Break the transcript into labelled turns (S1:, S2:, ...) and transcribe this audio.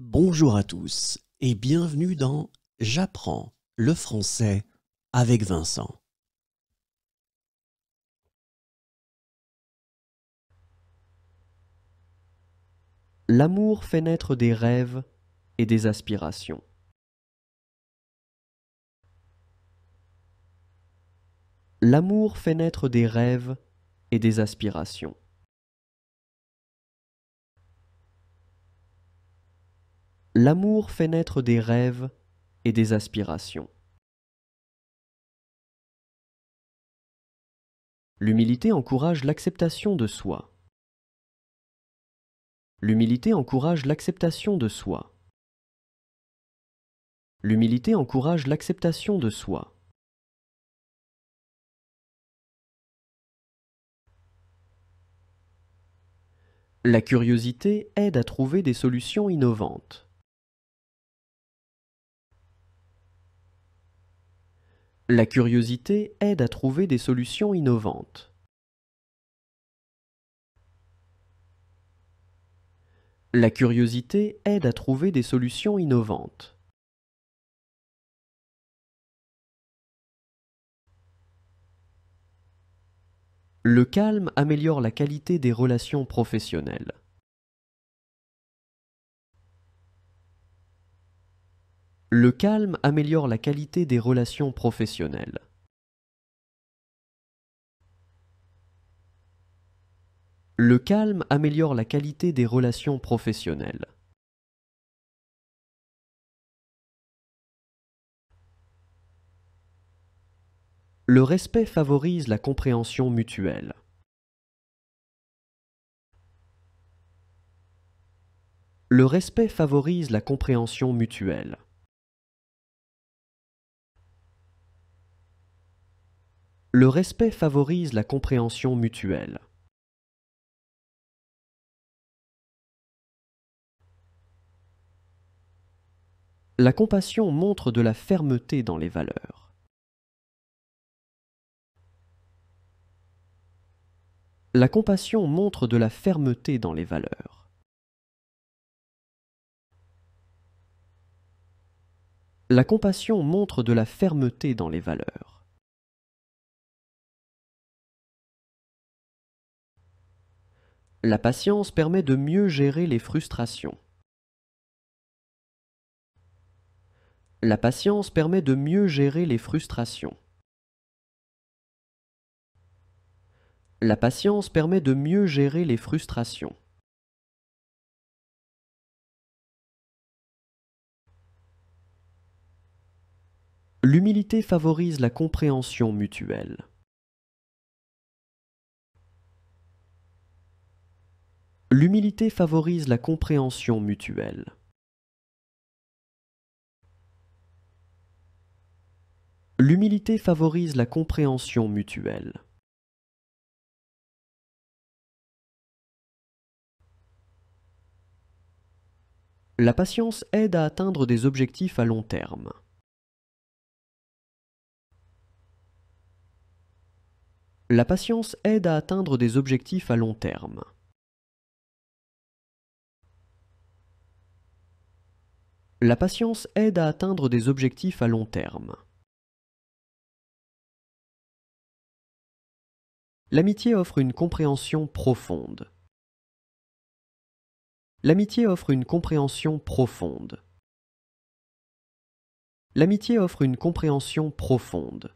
S1: Bonjour à tous et bienvenue dans J'apprends le français avec Vincent. L'amour fait naître des rêves et des aspirations. L'amour fait naître des rêves et des aspirations. L'amour fait naître des rêves et des aspirations. L'humilité encourage l'acceptation de soi. L'humilité encourage l'acceptation de soi. L'humilité encourage l'acceptation de soi. La curiosité aide à trouver des solutions innovantes. La curiosité aide à trouver des solutions innovantes. La curiosité aide à trouver des solutions innovantes. Le calme améliore la qualité des relations professionnelles. Le calme améliore la qualité des relations professionnelles. Le calme améliore la qualité des relations professionnelles. Le respect favorise la compréhension mutuelle. Le respect favorise la compréhension mutuelle. le respect favorise la compréhension mutuelle. La compassion montre de la fermeté dans les valeurs. La compassion montre de la fermeté dans les valeurs. La compassion montre de la fermeté dans les valeurs. La patience permet de mieux gérer les frustrations. La patience permet de mieux gérer les frustrations. La patience permet de mieux gérer les frustrations. L'humilité favorise la compréhension mutuelle. L'humilité favorise la compréhension mutuelle. L'humilité favorise la compréhension mutuelle. La patience aide à atteindre des objectifs à long terme. La patience aide à atteindre des objectifs à long terme. La patience aide à atteindre des objectifs à long terme. L'amitié offre une compréhension profonde. L'amitié offre une compréhension profonde. L'amitié offre une compréhension profonde.